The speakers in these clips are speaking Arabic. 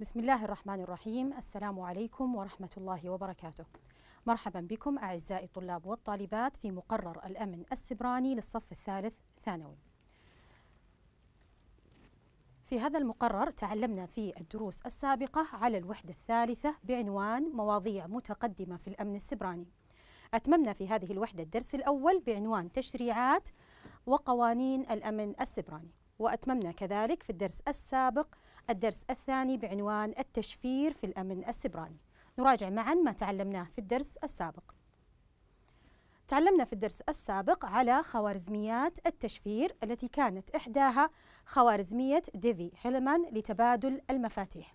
بسم الله الرحمن الرحيم السلام عليكم ورحمة الله وبركاته مرحبا بكم أعزائي الطلاب والطالبات في مقرر الأمن السبراني للصف الثالث ثانوي في هذا المقرر تعلمنا في الدروس السابقة على الوحدة الثالثة بعنوان مواضيع متقدمة في الأمن السبراني أتممنا في هذه الوحدة الدرس الأول بعنوان تشريعات وقوانين الأمن السبراني وأتممنا كذلك في الدرس السابق الدرس الثاني بعنوان التشفير في الأمن السبراني نراجع معا ما تعلمناه في الدرس السابق تعلمنا في الدرس السابق على خوارزميات التشفير التي كانت إحداها خوارزمية ديفي هيلمان لتبادل المفاتيح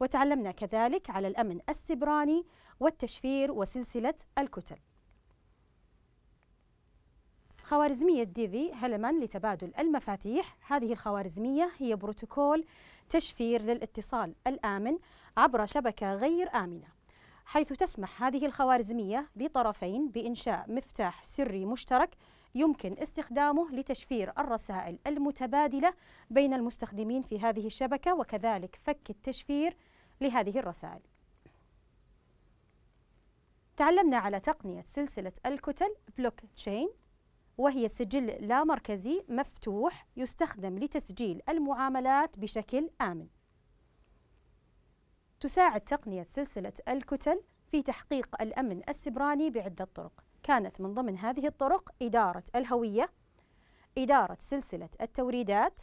وتعلمنا كذلك على الأمن السبراني والتشفير وسلسلة الكتل خوارزمية ديفي هيلمان لتبادل المفاتيح هذه الخوارزمية هي بروتوكول تشفير للاتصال الآمن عبر شبكة غير آمنة حيث تسمح هذه الخوارزمية لطرفين بإنشاء مفتاح سري مشترك يمكن استخدامه لتشفير الرسائل المتبادلة بين المستخدمين في هذه الشبكة وكذلك فك التشفير لهذه الرسائل. تعلمنا على تقنية سلسلة الكتل بلوك تشين وهي سجل لا مركزي مفتوح يستخدم لتسجيل المعاملات بشكل آمن. تساعد تقنية سلسلة الكتل في تحقيق الأمن السبراني بعدة طرق، كانت من ضمن هذه الطرق إدارة الهوية، إدارة سلسلة التوريدات،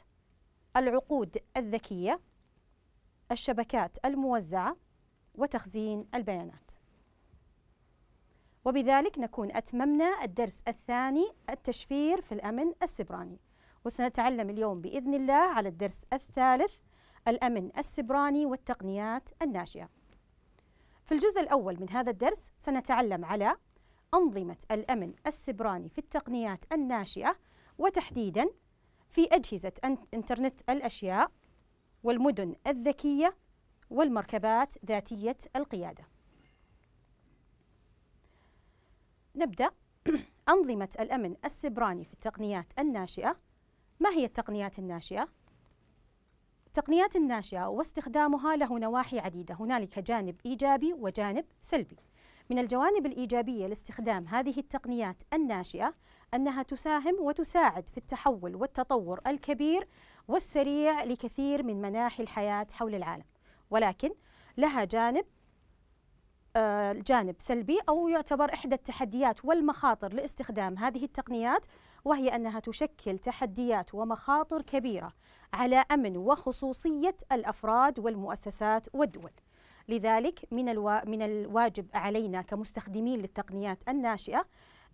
العقود الذكية، الشبكات الموزعة، وتخزين البيانات. وبذلك نكون أتممنا الدرس الثاني التشفير في الأمن السبراني وسنتعلم اليوم بإذن الله على الدرس الثالث الأمن السبراني والتقنيات الناشئة في الجزء الأول من هذا الدرس سنتعلم على أنظمة الأمن السبراني في التقنيات الناشئة وتحديدا في أجهزة إنترنت الأشياء والمدن الذكية والمركبات ذاتية القيادة نبدأ أنظمة الأمن السبراني في التقنيات الناشئة ما هي التقنيات الناشئة؟ التقنيات الناشئة واستخدامها له نواحي عديدة هنالك جانب إيجابي وجانب سلبي من الجوانب الإيجابية لاستخدام هذه التقنيات الناشئة أنها تساهم وتساعد في التحول والتطور الكبير والسريع لكثير من مناحي الحياة حول العالم ولكن لها جانب آه، جانب سلبي أو يعتبر إحدى التحديات والمخاطر لاستخدام هذه التقنيات وهي أنها تشكل تحديات ومخاطر كبيرة على أمن وخصوصية الأفراد والمؤسسات والدول لذلك من, الوا... من الواجب علينا كمستخدمين للتقنيات الناشئة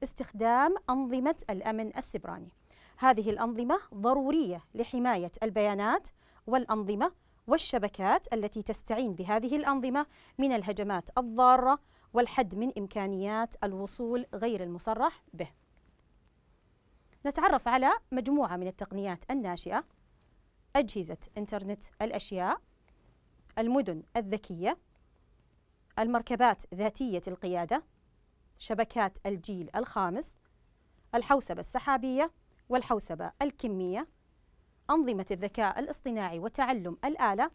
استخدام أنظمة الأمن السبراني هذه الأنظمة ضرورية لحماية البيانات والأنظمة والشبكات التي تستعين بهذه الأنظمة من الهجمات الضارة والحد من إمكانيات الوصول غير المصرح به نتعرف على مجموعة من التقنيات الناشئة أجهزة إنترنت الأشياء المدن الذكية المركبات ذاتية القيادة شبكات الجيل الخامس الحوسبة السحابية والحوسبة الكمية أنظمة الذكاء الاصطناعي وتعلم الآلة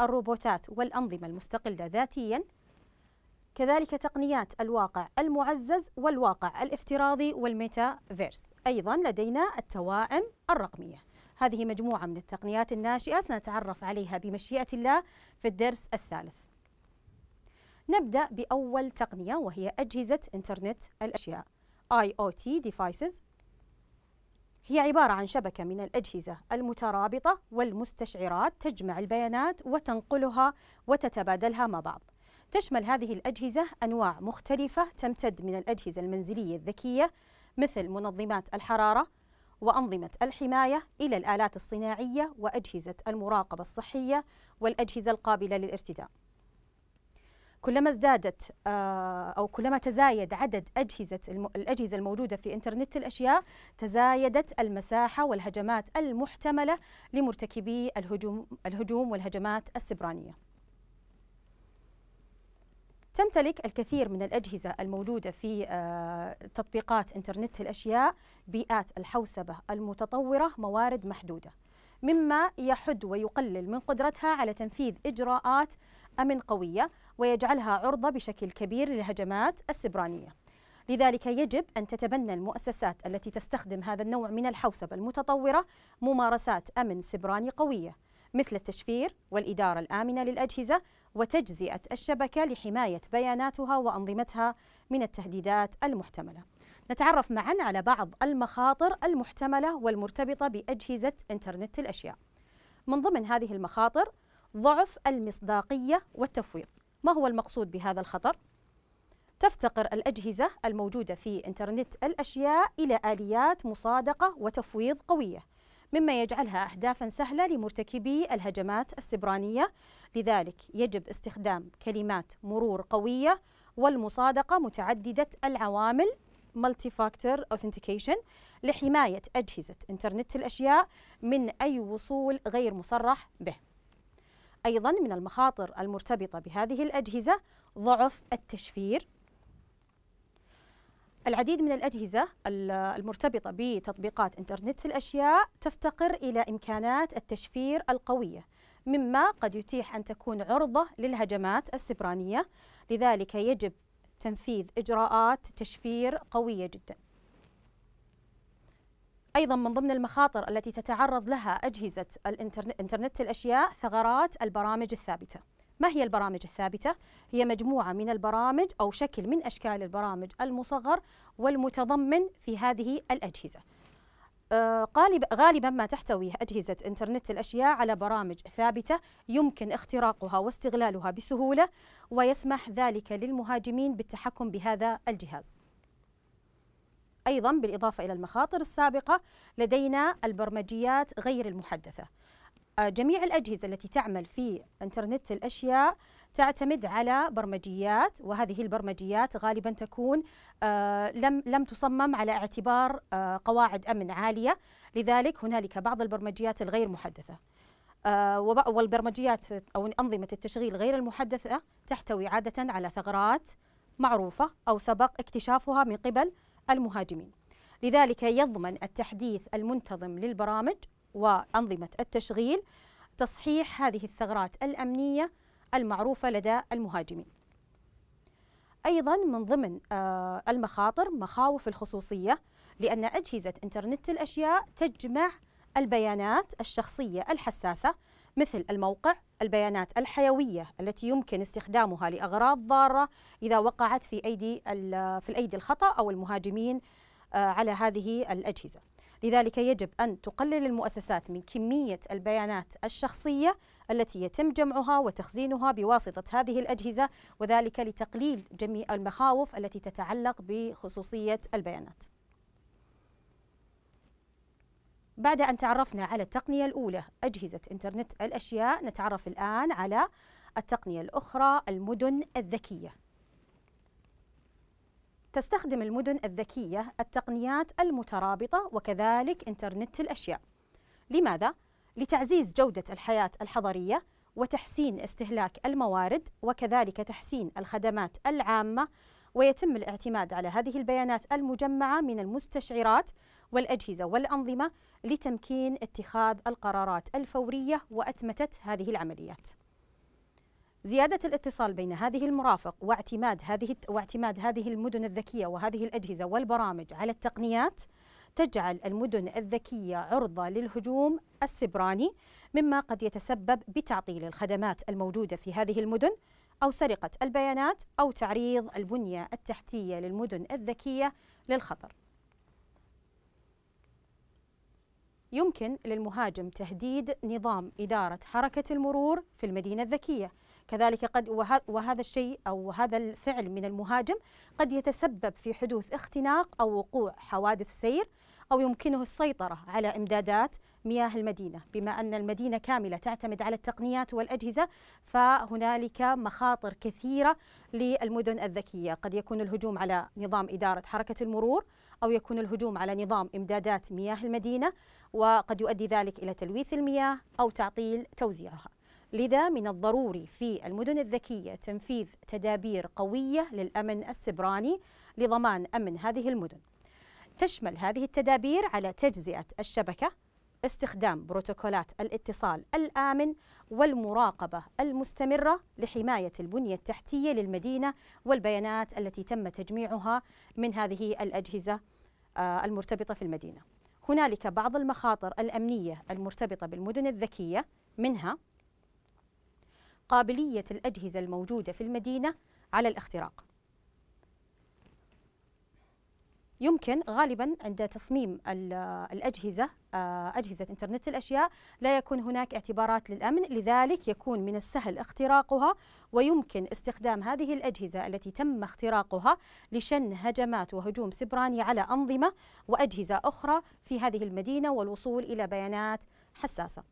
الروبوتات والأنظمة المستقلة ذاتياً كذلك تقنيات الواقع المعزز والواقع الافتراضي والميتافيرس أيضا لدينا التوائم الرقمية هذه مجموعة من التقنيات الناشئة سنتعرف عليها بمشيئة الله في الدرس الثالث نبدأ بأول تقنية وهي أجهزة إنترنت الأشياء IoT devices هي عبارة عن شبكة من الأجهزة المترابطة والمستشعرات تجمع البيانات وتنقلها وتتبادلها مع بعض. تشمل هذه الأجهزة أنواع مختلفة تمتد من الأجهزة المنزلية الذكية مثل منظمات الحرارة وأنظمة الحماية إلى الآلات الصناعية وأجهزة المراقبة الصحية والأجهزة القابلة للارتداء. كلما ازدادت آه، أو كلما تزايد عدد أجهزة الأجهزة الموجودة في إنترنت الأشياء تزايدت المساحة والهجمات المحتملة لمرتكبي الهجوم الهجوم والهجمات السبرانية. تمتلك الكثير من الأجهزة الموجودة في آه، تطبيقات إنترنت الأشياء بيئات الحوسبة المتطورة موارد محدودة مما يحد ويقلل من قدرتها على تنفيذ إجراءات أمن قوية ويجعلها عرضة بشكل كبير للهجمات السبرانية لذلك يجب أن تتبنى المؤسسات التي تستخدم هذا النوع من الحوسبة المتطورة ممارسات أمن سبراني قوية مثل التشفير والإدارة الآمنة للأجهزة وتجزئة الشبكة لحماية بياناتها وأنظمتها من التهديدات المحتملة نتعرف معا على بعض المخاطر المحتملة والمرتبطة بأجهزة إنترنت الأشياء من ضمن هذه المخاطر ضعف المصداقية والتفويض ما هو المقصود بهذا الخطر؟ تفتقر الأجهزة الموجودة في إنترنت الأشياء إلى آليات مصادقة وتفويض قوية مما يجعلها أهدافا سهلة لمرتكبي الهجمات السبرانية لذلك يجب استخدام كلمات مرور قوية والمصادقة متعددة العوامل مالتي فاكتور اوثنتيكيشن لحماية أجهزة إنترنت الأشياء من أي وصول غير مصرح به أيضا من المخاطر المرتبطة بهذه الأجهزة ضعف التشفير العديد من الأجهزة المرتبطة بتطبيقات إنترنت الأشياء تفتقر إلى إمكانات التشفير القوية مما قد يتيح أن تكون عرضة للهجمات السبرانية لذلك يجب تنفيذ إجراءات تشفير قوية جدا أيضا من ضمن المخاطر التي تتعرض لها أجهزة الإنترنت الأشياء ثغرات البرامج الثابتة ما هي البرامج الثابتة؟ هي مجموعة من البرامج أو شكل من أشكال البرامج المصغر والمتضمن في هذه الأجهزة آه، غالبا ما تحتوي أجهزة إنترنت الأشياء على برامج ثابتة يمكن اختراقها واستغلالها بسهولة ويسمح ذلك للمهاجمين بالتحكم بهذا الجهاز أيضا بالإضافة إلى المخاطر السابقة لدينا البرمجيات غير المحدثة آه، جميع الأجهزة التي تعمل في إنترنت الأشياء تعتمد على برمجيات وهذه البرمجيات غالبا تكون آه، لم لم تصمم على اعتبار آه، قواعد امن عاليه لذلك هنالك بعض البرمجيات الغير محدثه آه، والبرمجيات او انظمه التشغيل غير المحدثه تحتوي عاده على ثغرات معروفه او سبق اكتشافها من قبل المهاجمين لذلك يضمن التحديث المنتظم للبرامج وانظمه التشغيل تصحيح هذه الثغرات الامنيه المعروفة لدى المهاجمين أيضا من ضمن آه، المخاطر مخاوف الخصوصية لأن أجهزة إنترنت الأشياء تجمع البيانات الشخصية الحساسة مثل الموقع، البيانات الحيوية التي يمكن استخدامها لأغراض ضارة إذا وقعت في أيدي في الأيدي الخطأ أو المهاجمين آه، على هذه الأجهزة. لذلك يجب أن تقلل المؤسسات من كمية البيانات الشخصية التي يتم جمعها وتخزينها بواسطة هذه الأجهزة وذلك لتقليل جميع المخاوف التي تتعلق بخصوصية البيانات بعد أن تعرفنا على التقنية الأولى أجهزة إنترنت الأشياء نتعرف الآن على التقنية الأخرى المدن الذكية تستخدم المدن الذكية التقنيات المترابطة وكذلك إنترنت الأشياء. لماذا؟ لتعزيز جودة الحياة الحضرية وتحسين استهلاك الموارد وكذلك تحسين الخدمات العامة ويتم الاعتماد على هذه البيانات المجمعة من المستشعرات والأجهزة والأنظمة لتمكين اتخاذ القرارات الفورية وأتمتة هذه العمليات. زيادة الاتصال بين هذه المرافق واعتماد هذه واعتماد هذه المدن الذكية وهذه الأجهزة والبرامج على التقنيات تجعل المدن الذكية عرضة للهجوم السبراني مما قد يتسبب بتعطيل الخدمات الموجودة في هذه المدن أو سرقة البيانات أو تعريض البنية التحتية للمدن الذكية للخطر. يمكن للمهاجم تهديد نظام إدارة حركة المرور في المدينة الذكية كذلك قد وهذا الشيء أو هذا الفعل من المهاجم قد يتسبب في حدوث اختناق أو وقوع حوادث سير أو يمكنه السيطرة على إمدادات مياه المدينة بما أن المدينة كاملة تعتمد على التقنيات والأجهزة فهنالك مخاطر كثيرة للمدن الذكية قد يكون الهجوم على نظام إدارة حركة المرور أو يكون الهجوم على نظام إمدادات مياه المدينة وقد يؤدي ذلك إلى تلويث المياه أو تعطيل توزيعها لذا من الضروري في المدن الذكية تنفيذ تدابير قوية للأمن السبراني لضمان أمن هذه المدن تشمل هذه التدابير على تجزئة الشبكة استخدام بروتوكولات الاتصال الآمن والمراقبة المستمرة لحماية البنية التحتية للمدينة والبيانات التي تم تجميعها من هذه الأجهزة آه، المرتبطة في المدينة هنالك بعض المخاطر الأمنية المرتبطة بالمدن الذكية منها قابلية الأجهزة الموجودة في المدينة على الاختراق يمكن غالبا عند تصميم الأجهزة آه، أجهزة إنترنت الأشياء لا يكون هناك اعتبارات للأمن لذلك يكون من السهل اختراقها ويمكن استخدام هذه الأجهزة التي تم اختراقها لشن هجمات وهجوم سبراني على أنظمة وأجهزة أخرى في هذه المدينة والوصول إلى بيانات حساسة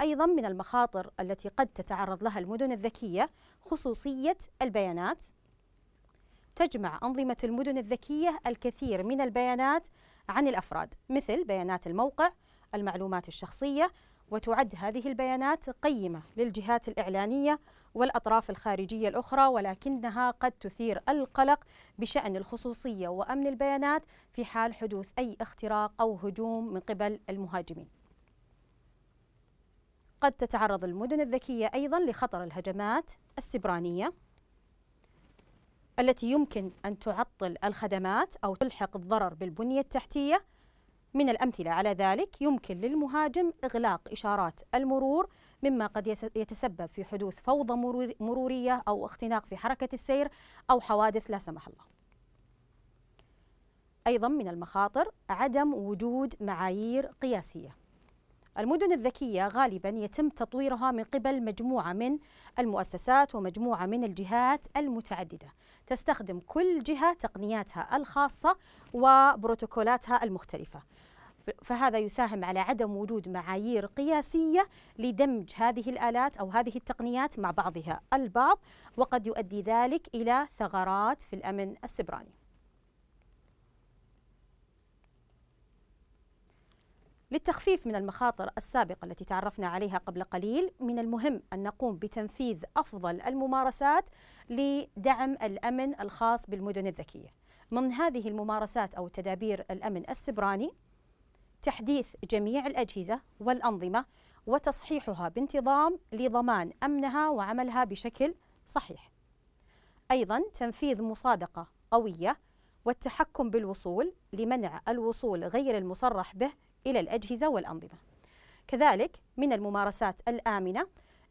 أيضا من المخاطر التي قد تتعرض لها المدن الذكية خصوصية البيانات تجمع أنظمة المدن الذكية الكثير من البيانات عن الأفراد مثل بيانات الموقع المعلومات الشخصية وتعد هذه البيانات قيمة للجهات الإعلانية والأطراف الخارجية الأخرى ولكنها قد تثير القلق بشأن الخصوصية وأمن البيانات في حال حدوث أي اختراق أو هجوم من قبل المهاجمين قد تتعرض المدن الذكية أيضا لخطر الهجمات السبرانية التي يمكن أن تعطل الخدمات أو تلحق الضرر بالبنية التحتية من الأمثلة على ذلك يمكن للمهاجم إغلاق إشارات المرور مما قد يتسبب في حدوث فوضى مرورية أو اختناق في حركة السير أو حوادث لا سمح الله أيضا من المخاطر عدم وجود معايير قياسية المدن الذكية غالبا يتم تطويرها من قبل مجموعة من المؤسسات ومجموعة من الجهات المتعددة تستخدم كل جهة تقنياتها الخاصة وبروتوكولاتها المختلفة فهذا يساهم على عدم وجود معايير قياسية لدمج هذه الآلات أو هذه التقنيات مع بعضها البعض وقد يؤدي ذلك إلى ثغرات في الأمن السبراني للتخفيف من المخاطر السابقة التي تعرفنا عليها قبل قليل من المهم أن نقوم بتنفيذ أفضل الممارسات لدعم الأمن الخاص بالمدن الذكية من هذه الممارسات أو تدابير الأمن السبراني تحديث جميع الأجهزة والأنظمة وتصحيحها بانتظام لضمان أمنها وعملها بشكل صحيح أيضا تنفيذ مصادقة قوية والتحكم بالوصول لمنع الوصول غير المصرح به إلى الأجهزة والأنظمة كذلك من الممارسات الآمنة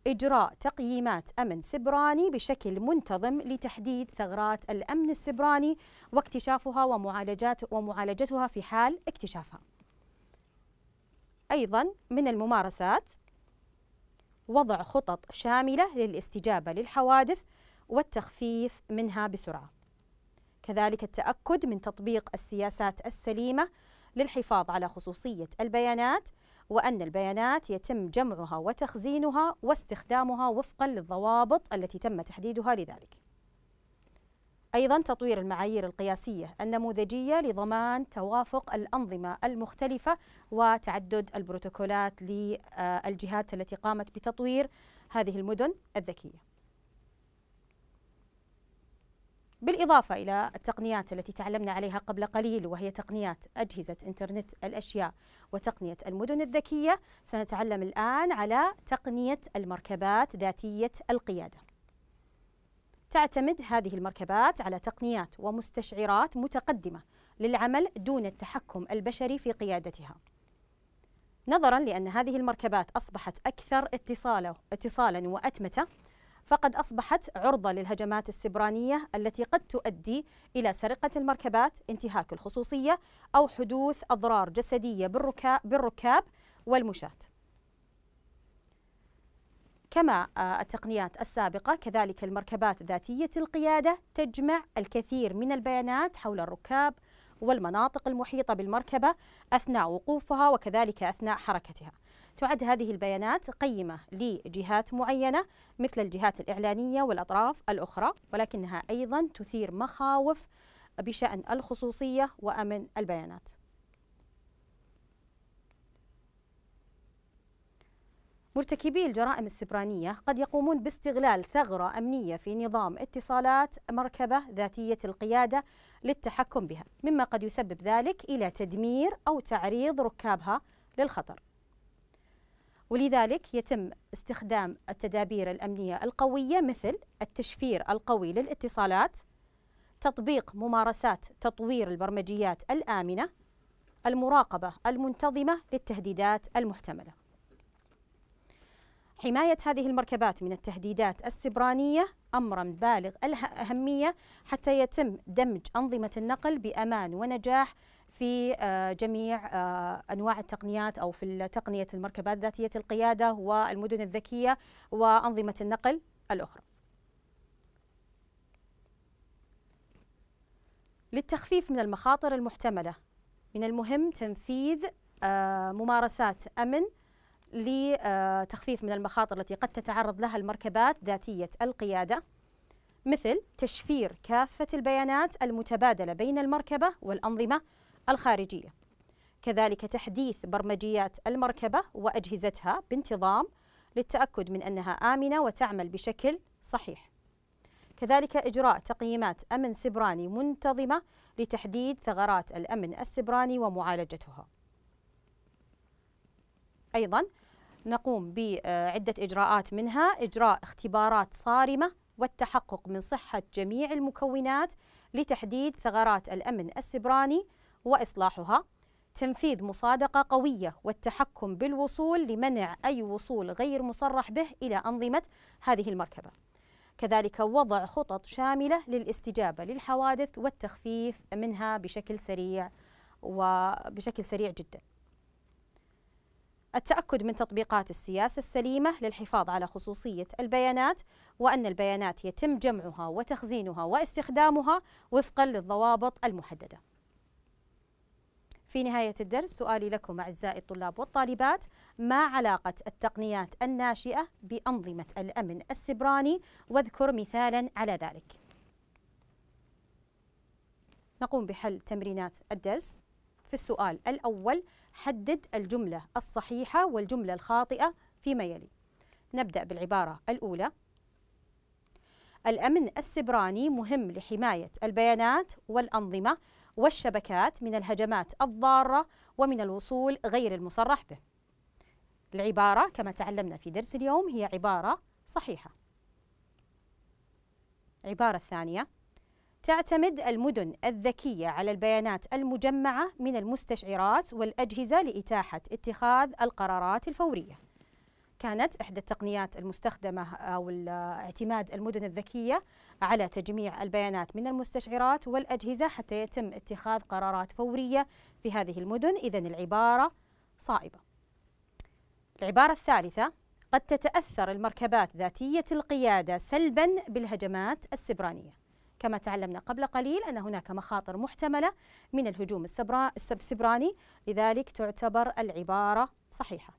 إجراء تقييمات أمن سبراني بشكل منتظم لتحديد ثغرات الأمن السبراني واكتشافها ومعالجات ومعالجتها في حال اكتشافها. أيضا من الممارسات وضع خطط شاملة للاستجابة للحوادث والتخفيف منها بسرعة. كذلك التأكد من تطبيق السياسات السليمة للحفاظ على خصوصية البيانات وأن البيانات يتم جمعها وتخزينها واستخدامها وفقا للضوابط التي تم تحديدها لذلك. أيضا تطوير المعايير القياسية النموذجية لضمان توافق الأنظمة المختلفة وتعدد البروتوكولات للجهات التي قامت بتطوير هذه المدن الذكية. بالإضافة إلى التقنيات التي تعلمنا عليها قبل قليل وهي تقنيات أجهزة إنترنت الأشياء وتقنية المدن الذكية سنتعلم الآن على تقنية المركبات ذاتية القيادة تعتمد هذه المركبات على تقنيات ومستشعرات متقدمة للعمل دون التحكم البشري في قيادتها نظرا لأن هذه المركبات أصبحت أكثر اتصالا وأتمتة فقد أصبحت عرضة للهجمات السبرانية التي قد تؤدي إلى سرقة المركبات، انتهاك الخصوصية أو حدوث أضرار جسدية بالركاب والمشاة. كما آه، التقنيات السابقة كذلك المركبات ذاتية القيادة تجمع الكثير من البيانات حول الركاب والمناطق المحيطة بالمركبة أثناء وقوفها وكذلك أثناء حركتها. تعد هذه البيانات قيمة لجهات معينة مثل الجهات الإعلانية والأطراف الأخرى ولكنها أيضا تثير مخاوف بشأن الخصوصية وأمن البيانات مرتكبي الجرائم السبرانية قد يقومون باستغلال ثغرة أمنية في نظام اتصالات مركبة ذاتية القيادة للتحكم بها، مما قد يسبب ذلك إلى تدمير أو تعريض ركابها للخطر. ولذلك يتم استخدام التدابير الأمنية القوية مثل التشفير القوي للاتصالات تطبيق ممارسات تطوير البرمجيات الآمنة المراقبة المنتظمة للتهديدات المحتملة حماية هذه المركبات من التهديدات السبرانية أمرا بالغ الأهمية حتى يتم دمج أنظمة النقل بأمان ونجاح في آه، جميع آه، أنواع التقنيات أو في تقنية المركبات ذاتية القيادة والمدن الذكية وأنظمة النقل الأخرى للتخفيف من المخاطر المحتملة من المهم تنفيذ آه، ممارسات أمن لتخفيف من المخاطر التي قد تتعرض لها المركبات ذاتية القيادة مثل تشفير كافة البيانات المتبادلة بين المركبة والأنظمة الخارجية كذلك تحديث برمجيات المركبة وأجهزتها بانتظام للتأكد من أنها آمنة وتعمل بشكل صحيح كذلك إجراء تقييمات أمن سبراني منتظمة لتحديد ثغرات الأمن السبراني ومعالجتها أيضا نقوم بعدة إجراءات منها إجراء اختبارات صارمة والتحقق من صحة جميع المكونات لتحديد ثغرات الأمن السبراني وإصلاحها تنفيذ مصادقة قوية والتحكم بالوصول لمنع أي وصول غير مصرح به إلى أنظمة هذه المركبة كذلك وضع خطط شاملة للاستجابة للحوادث والتخفيف منها بشكل سريع وبشكل سريع جدا التأكد من تطبيقات السياسة السليمة للحفاظ على خصوصية البيانات وأن البيانات يتم جمعها وتخزينها واستخدامها وفقا للضوابط المحددة في نهاية الدرس سؤالي لكم أعزائي الطلاب والطالبات ما علاقة التقنيات الناشئة بأنظمة الأمن السبراني واذكر مثالا على ذلك نقوم بحل تمرينات الدرس في السؤال الأول حدد الجملة الصحيحة والجملة الخاطئة فيما يلي نبدأ بالعبارة الأولى الأمن السبراني مهم لحماية البيانات والأنظمة والشبكات من الهجمات الضارة ومن الوصول غير المصرح به العبارة كما تعلمنا في درس اليوم هي عبارة صحيحة عبارة الثانية تعتمد المدن الذكية على البيانات المجمعة من المستشعرات والأجهزة لإتاحة اتخاذ القرارات الفورية كانت إحدى التقنيات المستخدمة أو اعتماد المدن الذكية على تجميع البيانات من المستشعرات والأجهزة حتى يتم اتخاذ قرارات فورية في هذه المدن إذا العبارة صائبة العبارة الثالثة قد تتأثر المركبات ذاتية القيادة سلبا بالهجمات السبرانية كما تعلمنا قبل قليل أن هناك مخاطر محتملة من الهجوم السبراني لذلك تعتبر العبارة صحيحة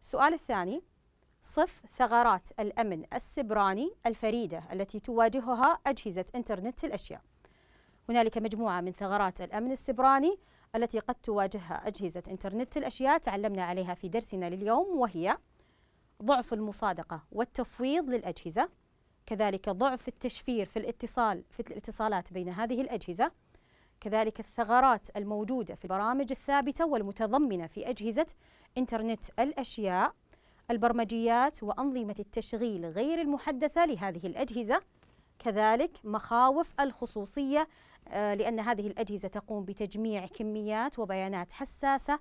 السؤال الثاني صف ثغرات الأمن السبراني الفريدة التي تواجهها أجهزة إنترنت الأشياء هنالك مجموعة من ثغرات الأمن السبراني التي قد تواجهها أجهزة إنترنت الأشياء تعلمنا عليها في درسنا لليوم وهي ضعف المصادقة والتفويض للأجهزة كذلك ضعف التشفير في الاتصال في الاتصالات بين هذه الأجهزة كذلك الثغرات الموجودة في البرامج الثابتة والمتضمنة في أجهزة إنترنت الأشياء البرمجيات وأنظمة التشغيل غير المحدثة لهذه الأجهزة كذلك مخاوف الخصوصية آه، لأن هذه الأجهزة تقوم بتجميع كميات وبيانات حساسة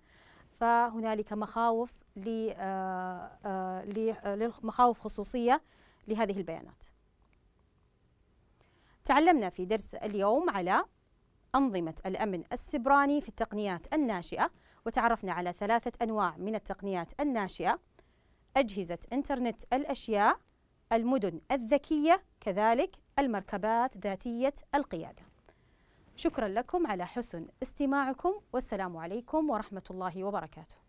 فهنالك مخاوف لمخاوف آه، آه، خصوصية لهذه البيانات تعلمنا في درس اليوم على أنظمة الأمن السبراني في التقنيات الناشئة وتعرفنا على ثلاثة أنواع من التقنيات الناشئة أجهزة إنترنت الأشياء المدن الذكية كذلك المركبات ذاتية القيادة شكرا لكم على حسن استماعكم والسلام عليكم ورحمة الله وبركاته